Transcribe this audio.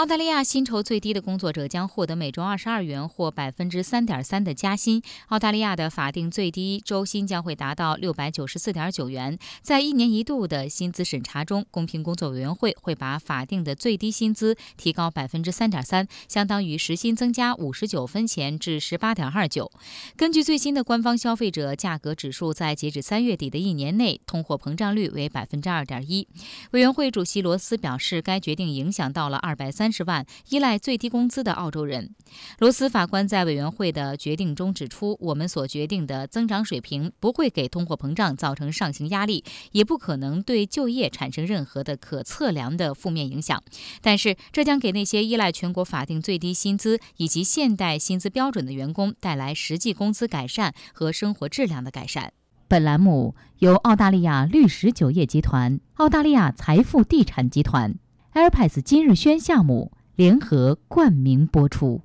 澳大利亚薪酬最低的工作者将获得每周二十二元或百分之三点三的加薪。澳大利亚的法定最低周薪将会达到六百九十四点九元。在一年一度的薪资审查中，公平工作委员会会把法定的最低薪资提高百分之三点三，相当于时薪增加五十九分钱至十八点二九。根据最新的官方消费者价格指数，在截止三月底的一年内，通货膨胀率为百分之二点一。委员会主席罗斯表示，该决定影响到了二百三。三十万依赖最低工资的澳洲人，罗斯法官在委员会的决定中指出，我们所决定的增长水平不会给通货膨胀造成上行压力，也不可能对就业产生任何的可测量的负面影响。但是，这将给那些依赖全国法定最低薪资以及现代薪资标准的员工带来实际工资改善和生活质量的改善。本栏目由澳大利亚绿石酒业集团、澳大利亚财富地产集团。Airpods 今日轩项目联合冠名播出。